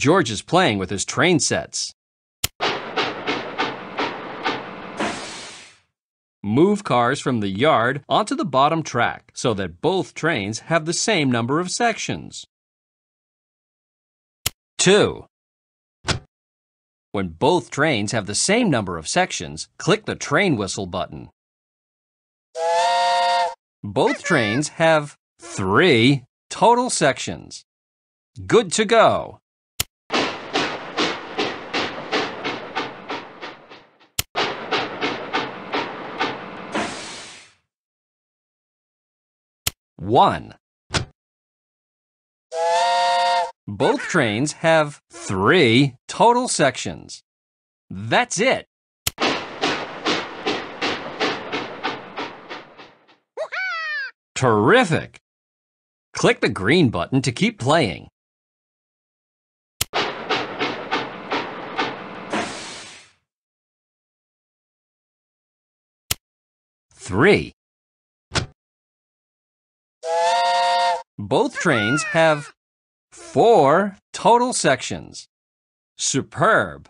George is playing with his train sets. Move cars from the yard onto the bottom track so that both trains have the same number of sections. 2. When both trains have the same number of sections, click the train whistle button. Both trains have three total sections. Good to go! one. Both trains have three total sections. That's it. Terrific! Click the green button to keep playing. Three. Both trains have four total sections. Superb.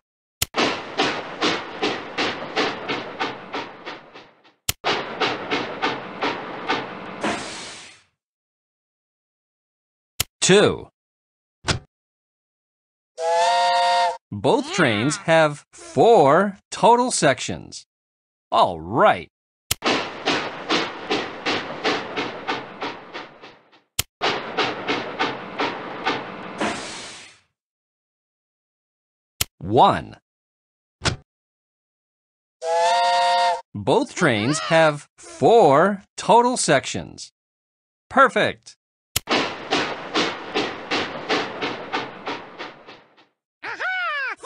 Two. Both trains have four total sections. All right. 1. Both trains have four total sections. Perfect!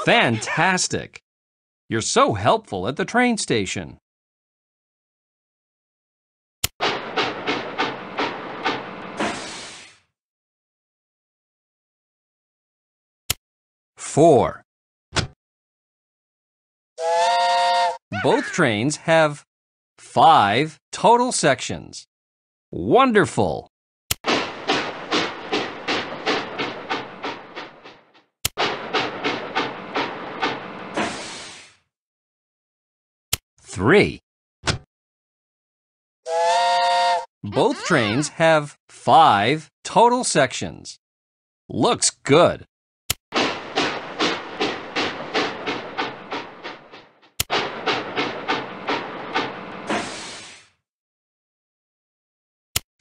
Fantastic! You're so helpful at the train station. Four. Both trains have five total sections. Wonderful! Three. Both trains have five total sections. Looks good.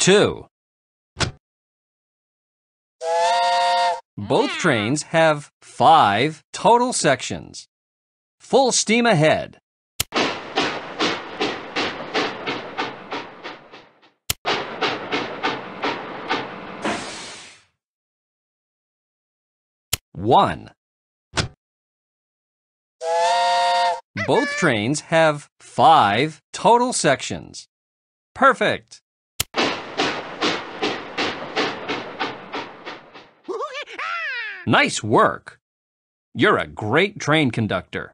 2. Both trains have five total sections. Full steam ahead. One. Both trains have five total sections. Perfect! Nice work! You're a great train conductor.